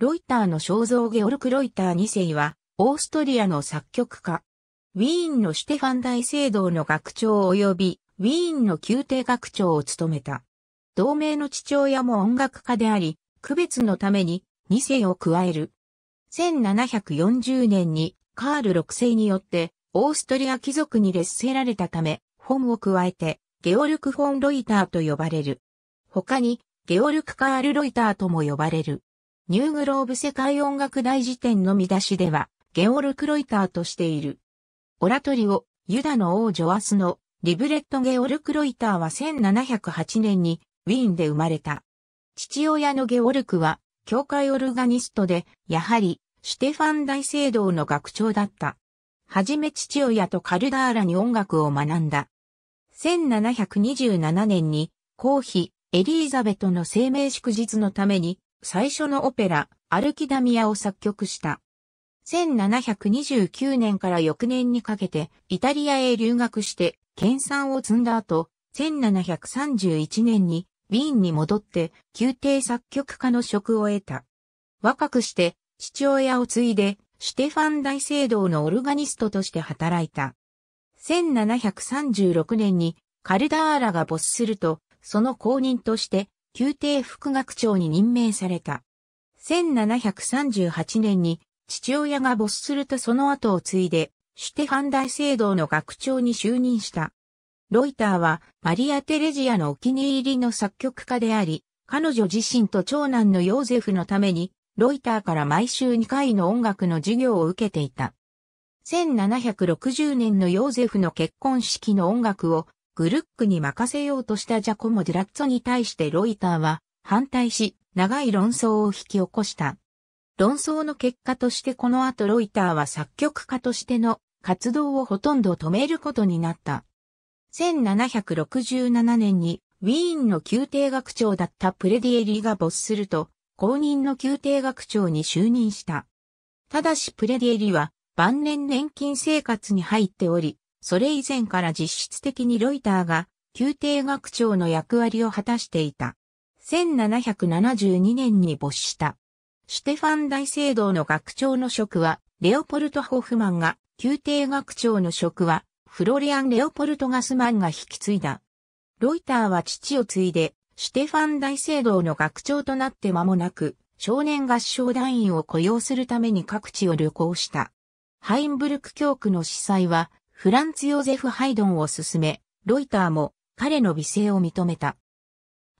ロイターの肖像ゲオルク・ロイター2世は、オーストリアの作曲家。ウィーンのシュテファン大聖堂の学長及び、ウィーンの宮廷学長を務めた。同盟の父親も音楽家であり、区別のために2世を加える。1740年にカール6世によってオーストリア貴族に劣勢られたため、本を加えてゲオルク・フォン・ロイターと呼ばれる。他にゲオルク・カール・ロイターとも呼ばれる。ニューグローブ世界音楽大辞典の見出しでは、ゲオル・クロイターとしている。オラトリオ、ユダの王女アスの、リブレット・ゲオル・クロイターは1708年に、ウィーンで生まれた。父親のゲオルクは、教会オルガニストで、やはり、シュテファン大聖堂の学長だった。はじめ父親とカルダーラに音楽を学んだ。1727年に、皇妃、エリーザベトの生命祝日のために、最初のオペラ、アルキダミアを作曲した。1729年から翌年にかけて、イタリアへ留学して、研鑽を積んだ後、1731年に、ウィーンに戻って、宮廷作曲家の職を得た。若くして、父親を継いで、シュテファン大聖堂のオルガニストとして働いた。1736年に、カルダーラが没すると、その後任として、宮廷副学長に任命された。1738年に父親が没するとその後を継いで、シュテファン大聖堂の学長に就任した。ロイターはマリア・テレジアのお気に入りの作曲家であり、彼女自身と長男のヨーゼフのために、ロイターから毎週2回の音楽の授業を受けていた。1760年のヨーゼフの結婚式の音楽をグルックに任せようとしたジャコモ・デュラッツォに対してロイターは反対し、長い論争を引き起こした。論争の結果としてこの後ロイターは作曲家としての活動をほとんど止めることになった。1767年にウィーンの宮廷学長だったプレディエリが没すると、後任の宮廷学長に就任した。ただしプレディエリは晩年年金生活に入っており、それ以前から実質的にロイターが宮廷学長の役割を果たしていた。1772年に没した。シュテファン大聖堂の学長の職は、レオポルト・ホフマンが、宮廷学長の職は、フロリアン・レオポルト・ガスマンが引き継いだ。ロイターは父を継いで、シュテファン大聖堂の学長となって間もなく、少年合唱団員を雇用するために各地を旅行した。ハインブルク教区の司祭は、フランツ・ヨーゼフ・ハイドンを勧め、ロイターも彼の美声を認めた。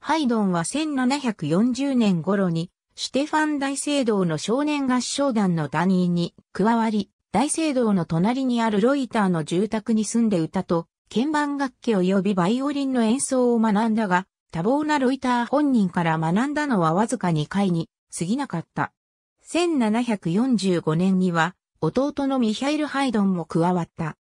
ハイドンは1740年頃に、シュテファン大聖堂の少年合唱団の団員に加わり、大聖堂の隣にあるロイターの住宅に住んで歌と、鍵盤楽器及びバイオリンの演奏を学んだが、多忙なロイター本人から学んだのはわずか2回に過ぎなかった。1745年には、弟のミヒャイル・ハイドンも加わった。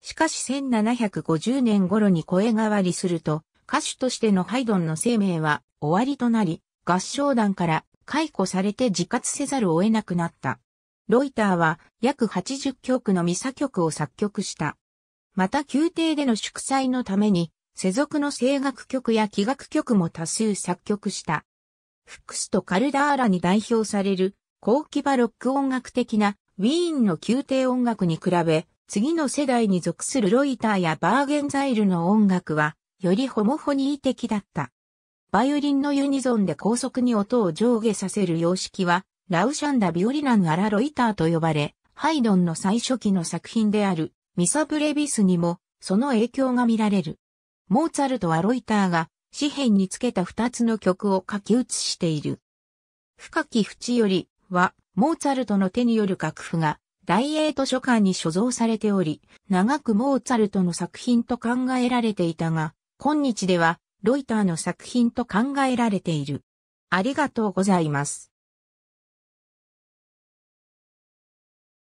しかし1750年頃に声変わりすると、歌手としてのハイドンの生命は終わりとなり、合唱団から解雇されて自活せざるを得なくなった。ロイターは約80曲のミサ曲を作曲した。また宮廷での祝祭のために、世俗の声楽曲や器楽曲も多数作曲した。フックスとカルダーラに代表される、高規場ロック音楽的なウィーンの宮廷音楽に比べ、次の世代に属するロイターやバーゲンザイルの音楽は、よりホモフォニー的だった。バイオリンのユニゾンで高速に音を上下させる様式は、ラウシャンダ・ビオリラン・アラ・ロイターと呼ばれ、ハイドンの最初期の作品である、ミサ・ブレビスにも、その影響が見られる。モーツァルトはロイターが、紙幣につけた二つの曲を書き写している。深き淵よりは、モーツァルトの手による楽譜が大英図書館に所蔵されており、長くモーツァルトの作品と考えられていたが、今日ではロイターの作品と考えられている。ありがとうございます。